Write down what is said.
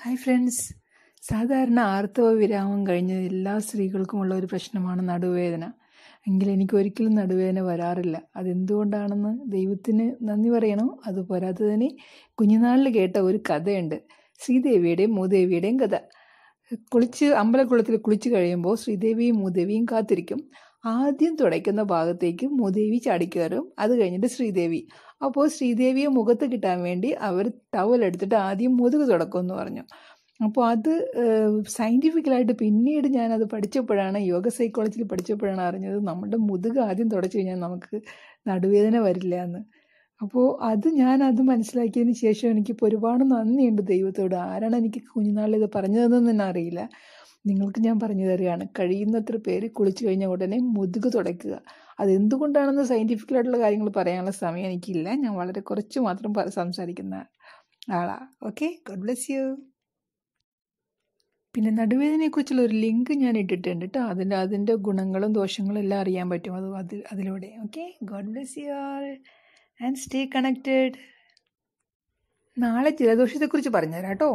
hi friends സാധാരണ ആർത്തവ വിരാമം കഴിഞ്ഞ എല്ലാ സ്ത്രീകൾക്കുമുള്ള ഒരു പ്രശ്നമാണ് നടുവേദന എങ്കിൽ എനിക്ക് ഒരിക്കലും നടുവേദന വരാറില്ല അതെന്തുകൊണ്ടാണെന്ന് ദൈവത്തിന് നന്ദി പറയണം അത് പോരാത്തതിന് കുഞ്ഞുനാളിൽ കേട്ട ഒരു കഥയുണ്ട് ശ്രീദേവിയുടെയും മൂദേവിയുടെയും കഥ കുളിച്ച് അമ്പലക്കുളത്തിൽ കുളിച്ച് കഴിയുമ്പോൾ ശ്രീദേവിയും മൂദേവിയും കാത്തിരിക്കും ആദ്യം തുടയ്ക്കുന്ന ഭാഗത്തേക്ക് മുദേവി ചാടിക്കയറും അത് കഴിഞ്ഞിട്ട് ശ്രീദേവി അപ്പോൾ ശ്രീദേവിയെ മുഖത്ത് കിട്ടാൻ വേണ്ടി അവർ ടവൽ എടുത്തിട്ട് ആദ്യം മുതുക് തുടക്കും എന്ന് പറഞ്ഞു അപ്പോൾ അത് സയൻറ്റിഫിക്കലായിട്ട് പിന്നീട് ഞാനത് പഠിച്ചപ്പോഴാണ് യോഗ സൈക്കോളജിയിൽ പഠിച്ചപ്പോഴാണ് അറിഞ്ഞത് നമ്മുടെ മുതുക് ആദ്യം തുടച്ചു കഴിഞ്ഞാൽ നമുക്ക് നടുവേദന വരില്ല എന്ന് അപ്പോൾ അത് ഞാൻ അത് മനസ്സിലാക്കിയതിന് ശേഷം എനിക്കിപ്പോൾ ഒരുപാട് നന്ദിയുണ്ട് ദൈവത്തോട് ആരാണ് എനിക്ക് കുഞ്ഞുനാളിൽ ഇത് പറഞ്ഞതെന്ന് തന്നെ അറിയില്ല നിങ്ങൾക്ക് ഞാൻ പറഞ്ഞു തരികയാണ് കഴിയുന്നത്ര പേര് കുളിച്ചു കഴിഞ്ഞ ഉടനെ മുതുക് തുടയ്ക്കുക അതെന്തുകൊണ്ടാണെന്ന് സയൻറ്റിഫിക്കലായിട്ടുള്ള കാര്യങ്ങൾ പറയാനുള്ള സമയം എനിക്കില്ല ഞാൻ വളരെ കുറച്ച് മാത്രം സംസാരിക്കുന്ന ആളാണ് ഓക്കെ ഗോഡ് ബ്ലെസ് യു പിന്നെ നടുവേദനയെക്കുറിച്ചുള്ള ഒരു ലിങ്ക് ഞാൻ ഇട്ടിട്ടുണ്ട് കേട്ടോ അതിൻ്റെ അതിൻ്റെ ഗുണങ്ങളും ദോഷങ്ങളും എല്ലാം അറിയാൻ പറ്റും അത് അതിൽ അതിലൂടെ okay God bless you all and stay connected നാളെ ജലദോഷത്തെക്കുറിച്ച് പറഞ്ഞുതരാം കേട്ടോ